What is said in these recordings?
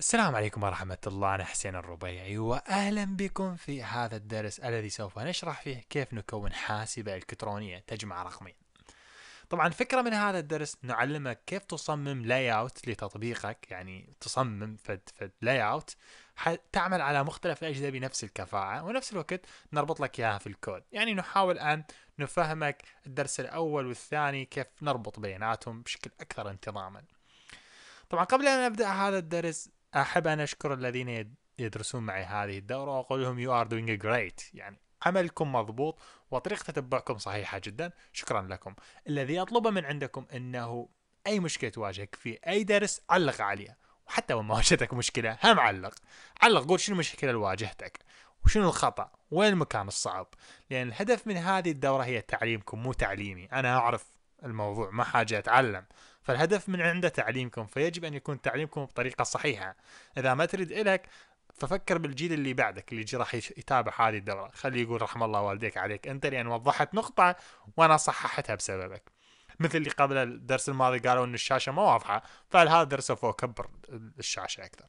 السلام عليكم ورحمة الله أنا حسين الربيعي وأهلا بكم في هذا الدرس الذي سوف نشرح فيه كيف نكون حاسبة إلكترونية تجمع رقمين طبعا فكرة من هذا الدرس نعلمك كيف تصمم لاي اوت لتطبيقك يعني تصمم فد فد لاي اوت تعمل على مختلف الأجهزة بنفس الكفاءة ونفس الوقت نربط لك إياها في الكود يعني نحاول أن نفهمك الدرس الأول والثاني كيف نربط بياناتهم بشكل أكثر انتظاما طبعا قبل أن نبدأ هذا الدرس احب ان اشكر الذين يدرسون معي هذه الدوره واقول لهم يو ار دوينج جريت يعني عملكم مضبوط وطريقه تتبعكم صحيحه جدا شكرا لكم الذي اطلبه من عندكم انه اي مشكله تواجهك في اي درس علق عليها وحتى وما واجهتك مشكله هم علق علق قول شنو المشكله اللي واجهتك وشنو الخطا وين المكان الصعب لان الهدف من هذه الدوره هي تعليمكم مو تعليمي انا اعرف الموضوع ما حاجه اتعلم فالهدف من عنده تعليمكم فيجب أن يكون تعليمكم بطريقة صحيحة إذا ما تريد إلك ففكر بالجيل اللي بعدك اللي راح يتابع هذه الدورة خليه يقول رحم الله والديك عليك أنت لأن وضحت نقطة وأنا صححتها بسببك مثل اللي قبل الدرس الماضي قالوا ان الشاشه ما واضحه فهذا درسه فوق كبر الشاشه اكثر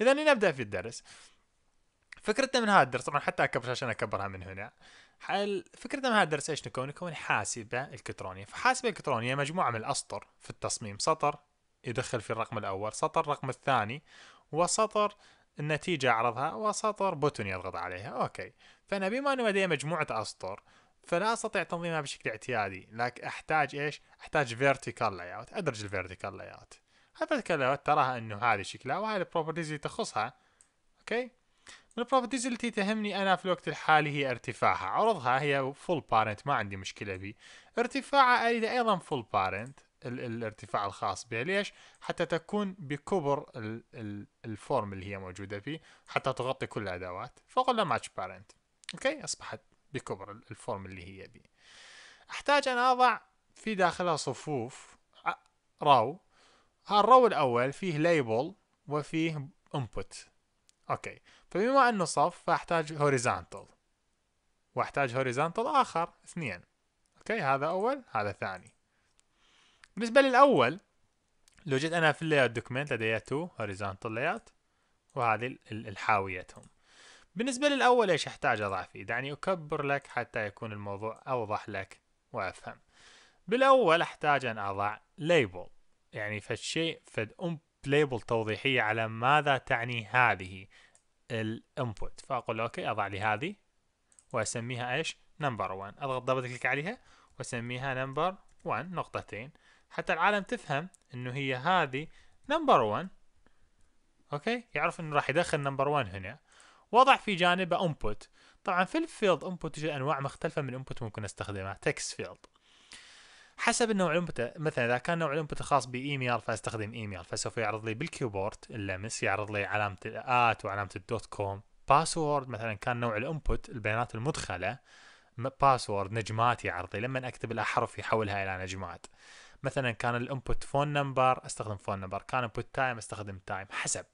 اذا لنبدا في الدرس فكرتنا من هذا الدرس طبعا حتى اكبر عشان اكبرها من هنا حل فكرتنا من هذا الدرس ايش نكون؟ نكون حاسبه الكترونيه، فحاسبه الكترونيه مجموعه من الاسطر في التصميم، سطر يدخل في الرقم الاول، سطر الرقم الثاني، وسطر النتيجه اعرضها، وسطر بوتون يضغط عليها، اوكي. فانا بما انه لدي مجموعه اسطر فلا استطيع تنظيمها بشكل اعتيادي، لكن احتاج ايش؟ احتاج فيرتيكال لاي اوت، ادرج الفيرتيكال لاي اوت. الفيرتيكال لاي اوت تراها انه هذه شكلها وهذه البروبرتيز اللي تخصها، اوكي؟ البروبابيلتي اللي تهمني انا في الوقت الحالي هي ارتفاعها عرضها هي فول بارنت ما عندي مشكله فيه ارتفاعها اريد ايضا فول بارنت الارتفاع الخاص بها ليش حتى تكون بكبر الفورم اللي هي موجوده فيه حتى تغطي كل الادوات فقل له ماتش بارنت اوكي اصبحت بكبر الفورم اللي هي بي احتاج ان اضع في داخلها صفوف راو هالرو الاول فيه ليبل وفيه انبوت اوكي فبما انه صف فاحتاج هوريزونتال واحتاج هوريزونتال اخر اثنين اوكي هذا اول هذا ثاني بالنسبة للاول لو جيت انا في اللاyout دوكمنت لدي تو هوريزونتال لاyout وهذه الحاويتهم بالنسبة للاول ايش احتاج اضع فيه دعني اكبر لك حتى يكون الموضوع اوضح لك وافهم بالاول احتاج ان اضع ليبل يعني فد شيء فد ام ليبل توضيحية على ماذا تعني هذه الانبوت فاقول اوكي اضع لي هذه واسميها ايش نمبر 1 اضغط دبل كليك عليها واسميها نمبر 1 نقطتين حتى العالم تفهم انه هي هذه نمبر 1 اوكي يعرف انه راح يدخل نمبر 1 هنا وضع في جانبه انبوت طبعا في الفيلد انبوت انواع مختلفه من الانبوت ممكن استخدمها تكست فيلد حسب النوع الانبوت مثلا اذا كان نوع الانبوت خاص بايميل فاستخدم ايميل فسوف يعرض لي بالكيبورد اللمس يعرض لي علامه الات وعلامه الدوت كوم باسورد مثلا كان نوع الانبوت البيانات المدخله باسورد نجمات يعرض لي لما اكتب الاحرف يحولها الى نجمات مثلا كان الانبوت فون نمبر استخدم فون نمبر كان انبوت تايم استخدم تايم حسب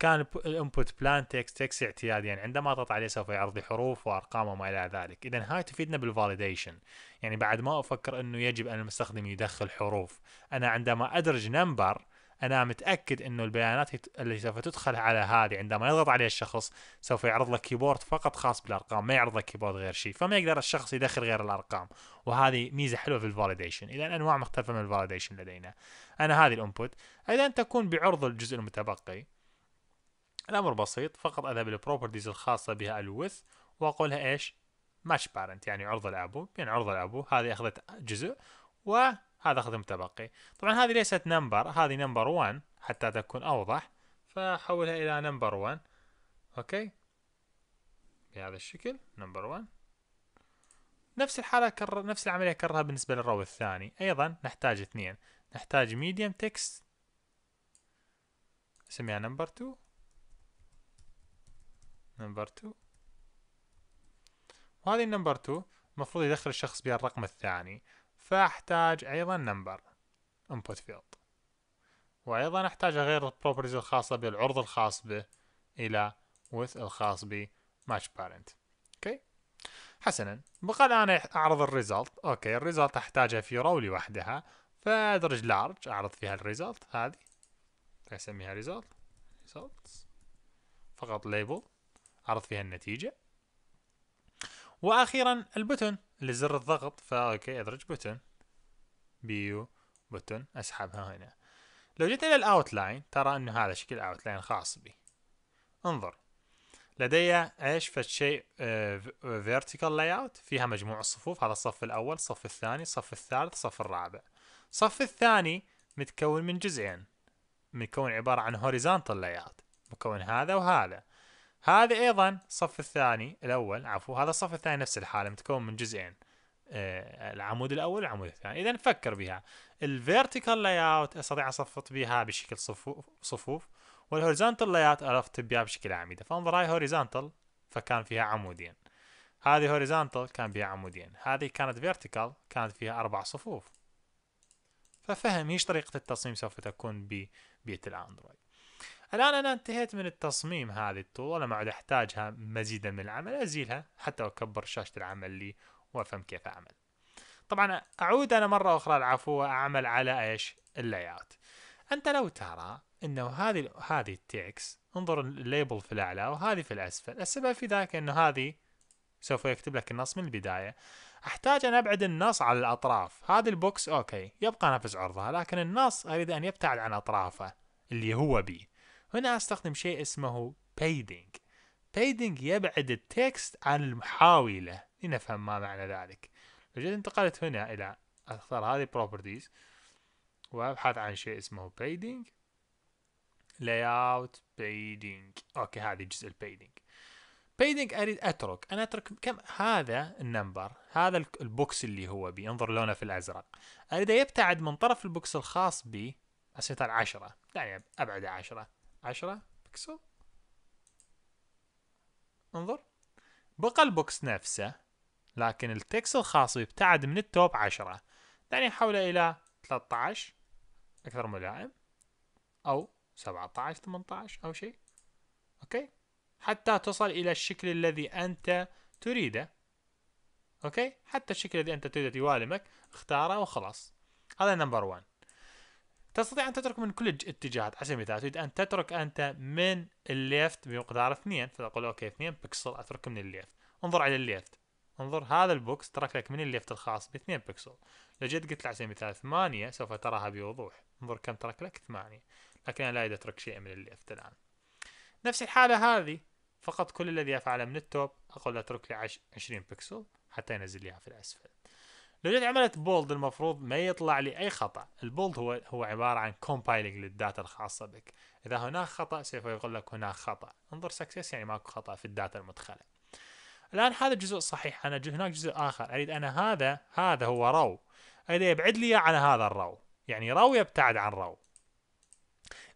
كان الانبوت بلان تكست تكست اعتيادي يعني عندما اضغط عليه سوف يعرض لي حروف وارقام وما الى ذلك اذا هاي تفيدنا بالفاليديشن يعني بعد ما افكر انه يجب ان المستخدم يدخل حروف انا عندما ادرج نمبر انا متاكد انه البيانات اللي سوف تدخل على هذه عندما يضغط عليه الشخص سوف يعرض لك كيبورد فقط خاص بالارقام ما يعرض لك كيبورد غير شيء فما يقدر الشخص يدخل غير الارقام وهذه ميزه حلوه في الفاليديشن اذا انواع مختلفه من الفاليديشن لدينا انا هذه الانبوت اذا تكون بعرض الجزء المتبقي الأمر بسيط فقط أذهب إلى البروبرتيز الخاصة بها الويث Width وأقولها إيش ماتش بارنت يعني عرضة لأبوه يعني عرضة الابو هذه أخذت جزء وهذا أخذ متبقي طبعا هذه ليست نمبر هذه نمبر 1 حتى تكون أوضح فحولها إلى نمبر 1 أوكي بهذا الشكل نمبر 1 نفس الحالة كر... نفس العملية كررها بالنسبة للرو الثاني أيضا نحتاج اثنين نحتاج medium text نسميها نمبر 2 نمبر 2 وهذه النمبر 2 المفروض يدخل الشخص بها الرقم الثاني فاحتاج ايضا نمبر input field وايضا احتاج اغير البروبرتيز الخاصة بالعرض الخاص به الى with الخاص ب match parent اوكي حسنا بقى الان اعرض الريزلت اوكي الريزلت احتاجها في رو لوحدها فادرج لارج اعرض فيها الريزلت هذه اسميها ريزلت results فقط label عرض فيها النتيجه واخيرا البوتن اللي زر الضغط فاوكي ادرج بوتن بيو بوتن اسحبها هنا لو جيت الى الاوتلاين ترى انه هذا شكل اوتلاين خاص بي انظر لدي ايش فد شيء فيرتيكال لاي اوت فيها مجموع الصفوف هذا الصف الاول الصف الثاني الصف الثالث الصف الرابع الصف الثاني متكون من جزئين متكون عبارة عن هوريزونتال لاي اوت مكون هذا وهذا هذا ايضا الصف الثاني الاول عفوا هذا الصف الثاني نفس الحاله متكون من جزئين آه العمود الاول والعمود الثاني اذا فكر بها الفيرتيكال لاي اوت استطيع اصفط بها بشكل صفوف صفوف والهوريزونتال لاي اوت ارتب بها بشكل اعمده فانظر هاي هوريزونتال فكان فيها عمودين هذه هوريزونتال كان فيها عمودين هذه كانت فيرتيكال كانت فيها اربع صفوف ففهم ايش طريقه التصميم سوف تكون ببيئه الاندرويد الآن أنا انتهيت من التصميم هذه الطول لما عاد أحتاجها مزيدا من العمل أزيلها حتى أكبر شاشة العمل لي وأفهم كيف أعمل طبعا أعود أنا مرة أخرى العفو وأعمل على إيش اوت أنت لو ترى أنه هذه هذه التكس انظر الليبل في الأعلى وهذه في الأسفل السبب في ذلك أنه هذه سوف يكتب لك النص من البداية احتاج ان ابعد النص على الاطراف هذه البوكس اوكي يبقى نفس عرضها لكن النص اريد ان يبتعد عن اطرافه اللي هو بيه هنا أستخدم شيء اسمه padding padding يبعد التكست عن المحاولة لنفهم ما معنى ذلك لو جيت انتقلت هنا إلى أختار هذه بروبرتيز وأبحث عن شيء اسمه لاي layout padding أوكي هذه جزء البيدنج بيدنج اريد اترك انا اترك كم هذا النمبر هذا البوكس اللي هو بي انظر لونه في الازرق اريد يبتعد من طرف البوكس الخاص بي عشان يطلع 10 يعني ابعد 10 10 بكسل انظر بقى البوكس نفسه لكن التكست الخاص يبتعد من التوب 10 دعني حوله إلى 13 أكثر ملائم أو 17 18 أو شيء أوكي حتى تصل إلى الشكل الذي أنت تريده أوكي حتى الشكل الذي أنت تريده يوالمك اختاره وخلاص هذا نمبر 1 تستطيع أن تترك من كل الاتجاهات على سبيل المثال تريد أن تترك أنت من الليفت بمقدار اثنين فتقول أوكي اثنين بكسل أترك من الليفت انظر على الليفت انظر هذا البوكس ترك لك من الليفت الخاص باثنين بكسل لو جيت قلت له على سبيل المثال ثمانية سوف تراها بوضوح انظر كم ترك لك ثمانية لكن أنا لا أريد أترك شيء من الليفت الآن نفس الحالة هذه فقط كل الذي أفعله من التوب أقول أترك لي 20 بكسل حتى ينزل لي في الأسفل لو جيت عملت بولد المفروض ما يطلع لي اي خطا البولد هو هو عباره عن كومبايلنج للداتا الخاصه بك اذا هناك خطا سوف يقول لك هناك خطا انظر سكسس يعني ماكو خطا في الداتا المدخله الان هذا الجزء صحيح انا هناك جزء اخر اريد انا هذا هذا هو رو اريد يبعد لي عن هذا الرو يعني رو يبتعد عن رو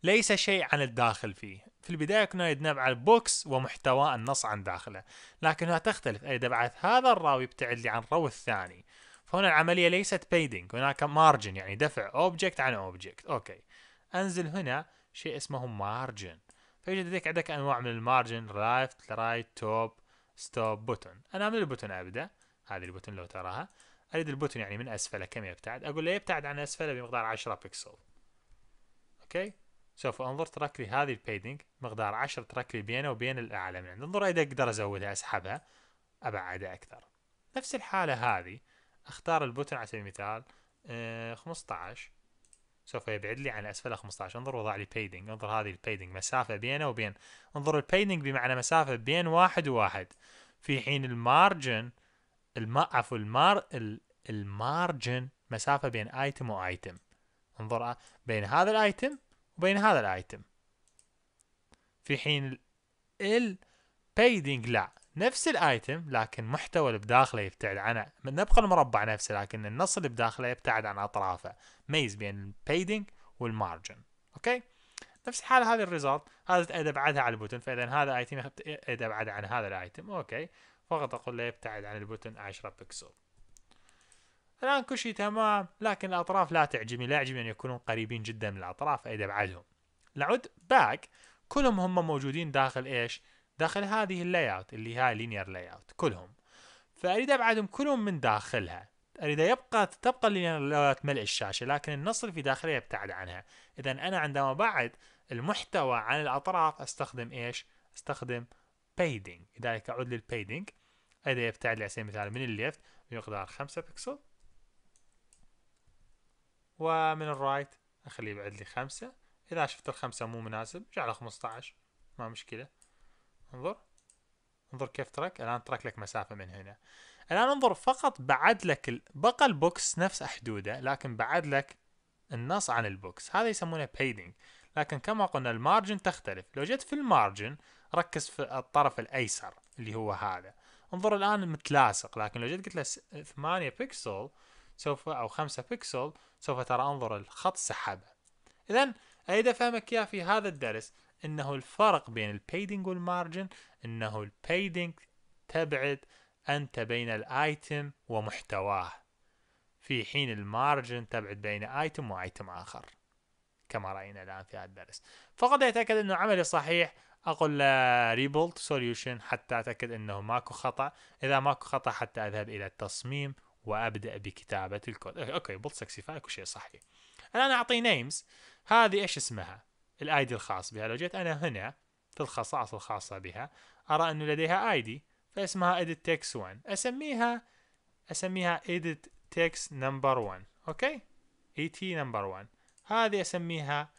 ليس شيء عن الداخل فيه في البداية كنا نريد نبعث بوكس ومحتوى النص عن داخله لكنها تختلف أريد أبعث هذا الراوي يبتعد لي عن الرو الثاني هنا العملية ليست بيدنج هناك مارجن يعني دفع اوبجكت عن اوبجكت اوكي انزل هنا شيء اسمه مارجن فيوجد لديك عندك انواع من المارجن رايت رايت توب ستوب بوتون انا من البوتون ابدا هذه البوتون لو تراها اريد البوتون يعني من اسفله كم يبتعد اقول له يبتعد عن اسفله بمقدار 10 بكسل اوكي سوف انظر ترك لي هذه البيدنج مقدار 10 ترك لي بينه وبين الاعلى من عنده انظر اذا اقدر ازودها اسحبها ابعدها اكثر نفس الحاله هذه اختار البوتن على سبيل المثال آه 15 سوف يبعد لي عن اسفل 15 انظر وضع لي بيدنج انظر هذه البيدنج مسافة بينه وبين انظر البيدنج بمعنى مسافة بين واحد وواحد في حين المارجن الم... عفوا المار المارجن مسافة بين ايتم وايتم انظر آه، بين هذا الايتم وبين هذا الايتم في حين البيدنج لا نفس الايتم لكن محتوى اللي بداخله يبتعد عنه نبقى المربع نفسه لكن النص اللي بداخله يبتعد عن اطرافه ميز بين البيدنج والمارجن اوكي نفس حال هذا الريزلت هذا ابعدها على البوتن فاذا هذا الايتم ابعد عن هذا الايتم اوكي فقط اقول له يبتعد عن البوتن 10 بكسل الان كل شيء تمام لكن الاطراف لا تعجبني لا يعجبني ان يكونوا قريبين جدا من الاطراف فاذا ابعدهم نعود باك كلهم هم موجودين داخل ايش داخل هذه اللاي اوت اللي هاي لينير لاي اوت كلهم فاريد ابعدهم كلهم من داخلها اريد يبقى تبقى اللينير لاي اوت ملء الشاشه لكن النص اللي في داخلها يبتعد عنها اذا انا عندما ابعد المحتوى عن الاطراف استخدم ايش استخدم بيدنج لذلك اعود للبيدنج اذا يبتعد على سبيل المثال من الليفت بمقدار 5 بكسل ومن الرايت اخليه يبعد لي 5 اذا شفت الخمسة مو مناسب جعله 15 ما مشكلة انظر انظر كيف ترك الان ترك لك مسافه من هنا الان انظر فقط بعد لك بقى البوكس نفس حدوده لكن بعد لك النص عن البوكس هذا يسمونه بيدنج لكن كما قلنا المارجن تختلف لو جيت في المارجن ركز في الطرف الايسر اللي هو هذا انظر الان متلاصق لكن لو جيت قلت له 8 بكسل سوف او 5 بكسل سوف ترى انظر الخط سحبه اذا اريد افهمك اياه في هذا الدرس انه الفرق بين البيدنج والمارجن انه البيدنج تبعد انت بين الايتم ومحتواه في حين المارجن تبعد بين ايتم وايتم اخر كما راينا الان في هذا الدرس فقد يتاكد انه عملي صحيح اقول له ريبولت سوليوشن حتى اتاكد انه ماكو خطا اذا ماكو خطا حتى اذهب الى التصميم وابدا بكتابه الكود اوكي بولت 65 اكو شيء صحيح الان اعطي نيمز هذه ايش اسمها الايدي الخاص بها لو جيت انا هنا في الخصائص الخاصة بها ارى انه لديها ايدي فاسمها edit text 1 اسميها اسميها edit text number 1 اوكي تي e number 1 هذه اسميها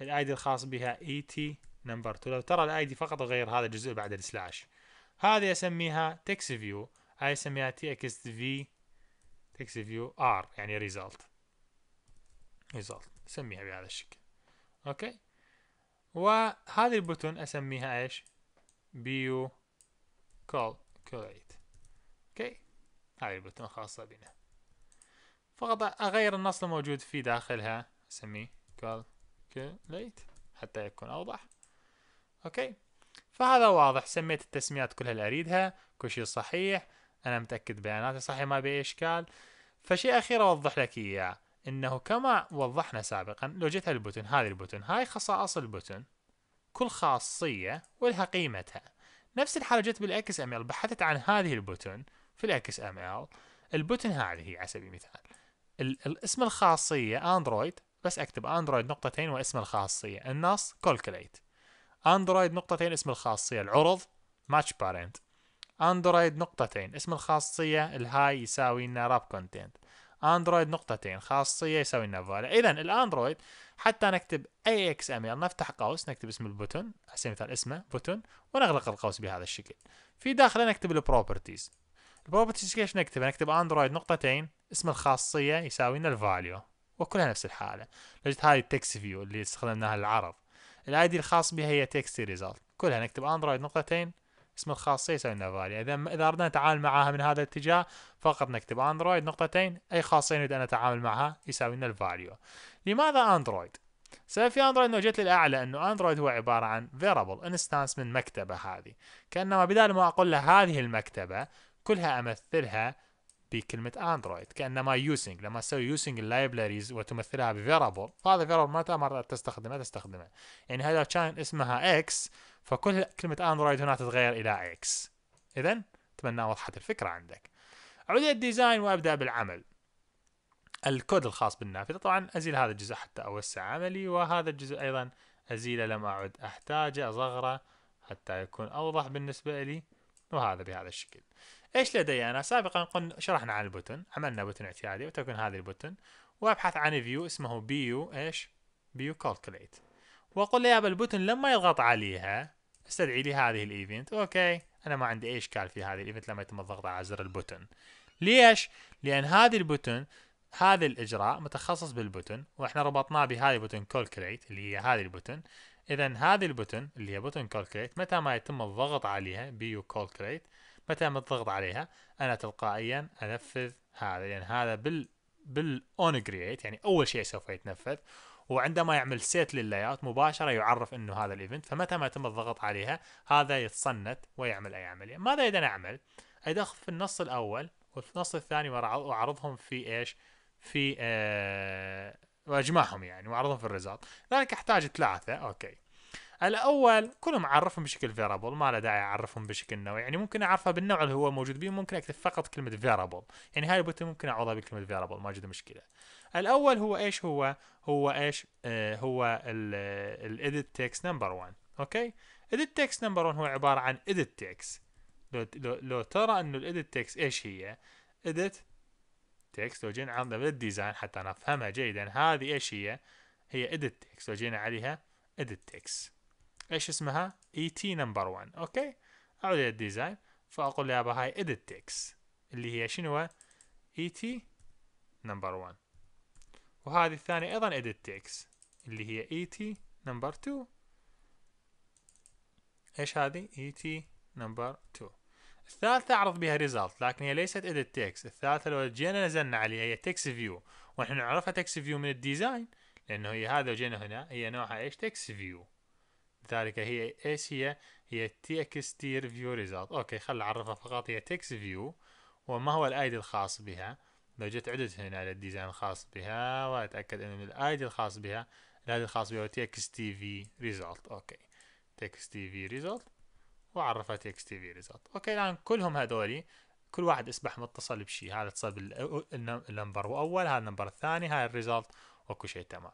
الايدي الخاص بها تي e number 2 لو ترى الايدي فقط اغير هذا الجزء بعد السلاش هذه اسميها text view هاي اسميها txv text view r يعني result result سميها بهذا الشكل اوكي وهذه البوتون اسميها ايش بيو كولكوليت اوكي هذه البوتون خاصة بنا فقط اغير النص الموجود في داخلها اسميه كولكوليت حتى يكون اوضح اوكي فهذا واضح سميت التسميات كلها اللي اريدها كل شيء صحيح انا متاكد بياناتي صحيح ما بي اشكال فشيء اخير اوضح لك اياه انه كما وضحنا سابقا لوجتها البوتن هذه البوتن هاي خصائص البوتن كل خاصيه ولها قيمتها نفس الحاله جت بالاكس ام ال بحثت عن هذه البوتن في الاكس ام ال البوتن هذه على سبيل المثال اسم الخاصيه اندرويد بس اكتب اندرويد نقطتين واسم الخاصيه النص كولكليت اندرويد نقطتين اسم الخاصيه العرض ماتش بارنت اندرويد نقطتين اسم الخاصيه الهاي يساوي لنا راب كونتنت اندرويد نقطتين خاصيه يساوي لنا فاليو اذا الاندرويد حتى نكتب اي اكس ام يلا نفتح قوس نكتب اسم البوتون على سبيل المثال اسمه بوتون ونغلق القوس بهذا الشكل في داخله نكتب البروبرتيز البروبرتيز كيف نكتبها نكتب اندرويد نقطتين اسم الخاصيه يساوي لنا الفاليو وكلها نفس الحاله لقيت هاي التكست فيو اللي استخدمناها للعرض الاي دي الخاص بها هي تكست ريزلت كلها نكتب اندرويد نقطتين اسم الخاص يسوي فاليو يعني اذا اذا اردنا نتعامل معها من هذا الاتجاه فقط نكتب اندرويد نقطتين اي خاصيه نريد ان نتعامل معها يساوي لنا الفاليو لماذا اندرويد سبب في اندرويد انه جت للاعلى انه اندرويد هو عباره عن فيرابل انستانس من مكتبه هذه كانما بدال ما اقول له هذه المكتبه كلها امثلها بكلمه اندرويد كانما يوسينج لما تسوي يوسينج اللايبلاريز وتمثلها بفيرابل فهذا فيرابل متى مره تستخدمه تستخدمه يعني هذا كان اسمها اكس فكل كلمه اندرويد هنا تتغير الى اكس اذا اتمنى وضحت الفكره عندك اعود الى الديزاين وابدا بالعمل الكود الخاص بالنافذه طبعا ازيل هذا الجزء حتى اوسع عملي وهذا الجزء ايضا ازيله لم اعد احتاجه اصغره حتى يكون اوضح بالنسبه لي وهذا بهذا الشكل ايش لدي انا؟ سابقا قلنا شرحنا عن البوتن، عملنا بوتن اعتيادي وتكون هذه البوتن، وابحث عن فيو اسمه بيو ايش؟ بيو كالكوليت. واقول له يا البوتن لما يضغط عليها استدعي لي هذه الايفنت، اوكي انا ما عندي اي اشكال في هذه الايفنت لما يتم الضغط على زر البوتن. ليش؟ لان هذه البوتن هذا الاجراء متخصص بالبوتن واحنا ربطناه بهذه البوتن كالكوليت اللي هي هذه البوتن اذا هذه البوتن اللي هي بوتن كالكوليت متى ما يتم الضغط عليها بيو كالكوليت متى ما الضغط عليها انا تلقائيا انفذ هذا يعني هذا بال بالاون كرييت يعني اول شيء سوف يتنفذ وعندما يعمل سيت لللايات مباشره يعرف انه هذا الايفنت فمتى ما تم الضغط عليها هذا يتصنت ويعمل اي عمليه ماذا اذا اعمل ادخل في النص الاول وفي النص الثاني واعرضهم في ايش في آه واجمعهم يعني واعرضهم في الريزلت لذلك احتاج ثلاثه اوكي الاول كلهم عرفهم بشكل فيرابل ما له داعي اعرفهم بشكل نوع يعني ممكن اعرفها بالنوع اللي هو موجود به ممكن اكتب فقط كلمه فيرابل يعني هاي البوتة ممكن اعوضها بكلمه فيرابل ما عندي مشكله الاول هو ايش هو هو ايش آه هو الايديت تكست نمبر 1 اوكي ايديت تكست نمبر 1 هو عباره عن ايديت تكست لو, لو, لو ترى انه الايديت تكست ايش هي ايديت تكست لو جينا عندنا بالديزاين حتى نفهمها جيدا هذه ايش هي هي ايديت تكست لو جينا عليها edit text ايش اسمها اي تي نمبر 1 اوكي اعود الى الديزاين فاقول لها هاي اديت تكس اللي هي شنو اي تي نمبر 1 وهذه الثانية ايضا اديت تكس اللي هي اي تي نمبر 2 ايش هذه اي تي نمبر 2 الثالثة اعرض بها ريزلت لكن هي ليست اديت تكس الثالثة لو جينا نزلنا عليها هي تكس فيو ونحن نعرفها تكس فيو من الديزاين لانه هي هذا وجينا هنا هي نوعها ايش تكس فيو ذلك هي ايش هي هي تكستير فيو ريزلت اوكي خل اعرفها فقط هي تكس فيو وما هو الايدي الخاص بها لو جيت عدت هنا على الديزاين الخاص بها واتاكد انه الايدي الخاص بها الايدي الخاص بها هو تكست تي في ريزلت اوكي تكست تي في ريزلت وعرفها تكست تي في ريزلت اوكي الان كلهم هذولي كل واحد اصبح متصل بشيء هذا اتصل بالنمبر الاول هذا النمبر الثاني هاي الريزلت اكو شيء تمام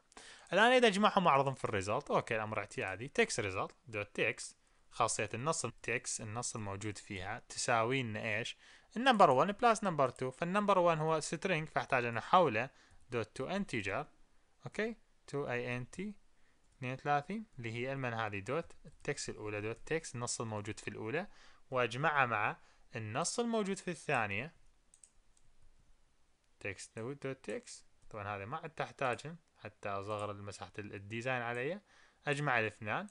الان اذا اجمعهم اعرضهم في الريزلت اوكي الامر اعتيادي تكس ريزلت دوت تكس خاصيه النص التكس النص الموجود فيها تساوي لنا ايش النمبر 1 بلس نمبر 2 فالنمبر 1 هو سترينج فاحتاج ان احوله دوت تو انتجر اوكي تو اي ان تي 32 اللي هي المن هذه دوت التكس الاولى دوت تكس النص الموجود في الاولى واجمعه مع النص الموجود في الثانيه تكس دوت تكس طبعا هذا ما عاد تحتاجهم حتى اصغر مساحة الديزاين علي اجمع الاثنان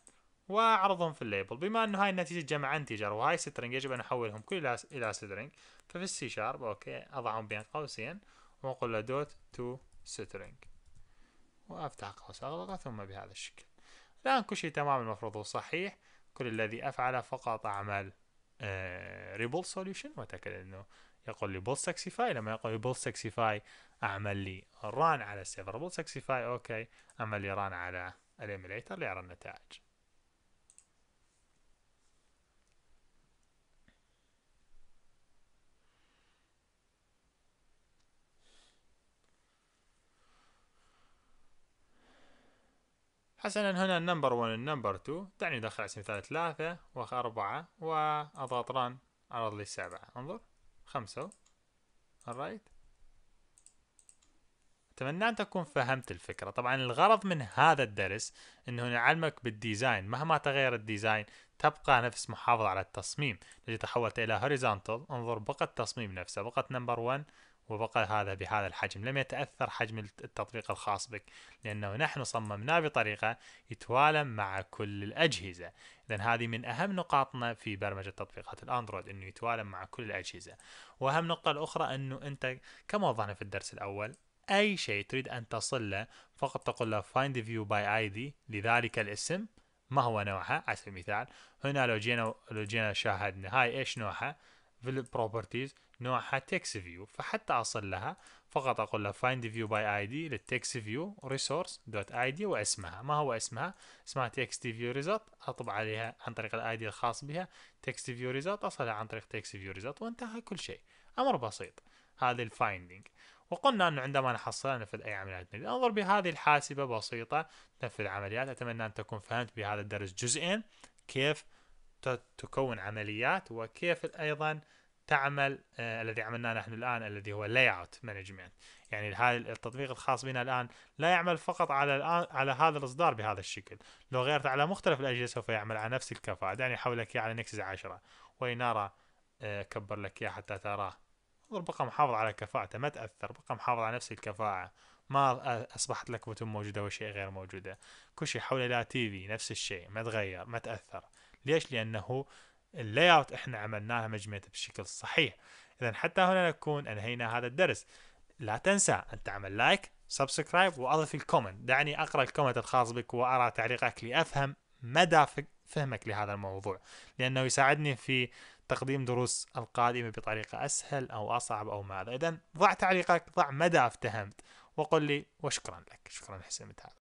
واعرضهم في الليبل بما انه هاي النتيجة جمع انتجر وهاي سترنج يجب ان احولهم كل الى سترنج ففي السي شارب اوكي اضعهم بين قوسين واقول له دوت تو سترنج وافتح قوس اغلقه ثم بهذا الشكل الان كل شيء تمام المفروض وصحيح كل الذي افعله فقط اعمل آه، ريبل سوليوشن واتاكد انه يقول لي بول سكسيفاي لما يقول لي بول سكسيفاي اعمل لي ران على السيرفر بول سكسيفاي اوكي اعمل لي ران على الايميليتر ليرى النتائج حسنا هنا النمبر 1 النمبر 2 دعني ادخل على سبيل المثال 3 و4 واضغط ران عرض لي 7 انظر خمسة alright أتمنى أن تكون فهمت الفكرة طبعا الغرض من هذا الدرس أنه نعلمك بالديزاين مهما تغير الديزاين تبقى نفس محافظة على التصميم الذي تحولت إلى هوريزونتال انظر بقى التصميم نفسه بقى نمبر 1 وبقى هذا بهذا الحجم لم يتأثر حجم التطبيق الخاص بك لأنه نحن صممناه بطريقة يتوالم مع كل الأجهزة إذا هذه من أهم نقاطنا في برمجة تطبيقات الأندرويد أنه يتوالم مع كل الأجهزة وأهم نقطة الأخرى أنه أنت كما وضعنا في الدرس الأول أي شيء تريد أن تصل له فقط تقول له find view by id لذلك الاسم ما هو نوعها على سبيل المثال هنا لو جينا لو جينا شاهدنا هاي ايش نوعها في البروبرتيز نوعها تكس فيو فحتى أصل لها فقط أقول لها دي للتكس فيو ريسورس دوت اي دي واسمها ما هو اسمها؟ اسمها text فيو ريزلت أطبع عليها عن طريق الاي دي الخاص بها text فيو ريزلت أصلها عن طريق تكس فيو ريزلت وانتهى كل شيء أمر بسيط هذه الفايندينج وقلنا أنه عندما نحصل ننفذ أي عمليات نريد أنظر بهذه الحاسبة بسيطة تنفذ عمليات أتمنى أن تكون فهمت بهذا الدرس جزئين كيف تكون عمليات وكيف أيضا تعمل آه الذي عملناه نحن الان الذي هو لاي اوت مانجمنت يعني هذا التطبيق الخاص بنا الان لا يعمل فقط على الان على هذا الاصدار بهذا الشكل لو غيرت على مختلف الاجهزه سوف يعمل على نفس الكفاءه يعني لك على نكسس 10 وينارا آه كبر لك اياه حتى تراه بقى محافظ على كفاءته ما تاثر بقى محافظ على نفس الكفاءه ما آه، اصبحت لك بتم موجوده وشيء غير موجوده كل شيء حوله لا تي في نفس الشيء ما تغير ما تاثر ليش لانه اللاي اوت احنا عملناها مجمده بشكل صحيح اذا حتى هنا نكون انهينا هذا الدرس لا تنسى ان تعمل لايك سبسكرايب واضف الكومنت دعني اقرا الكومنت الخاص بك وارى تعليقك لافهم مدى فهمك لهذا الموضوع لانه يساعدني في تقديم دروس القادمه بطريقه اسهل او اصعب او ماذا اذا ضع تعليقك ضع مدى افتهمت وقل لي وشكرا لك شكرا حسين متعب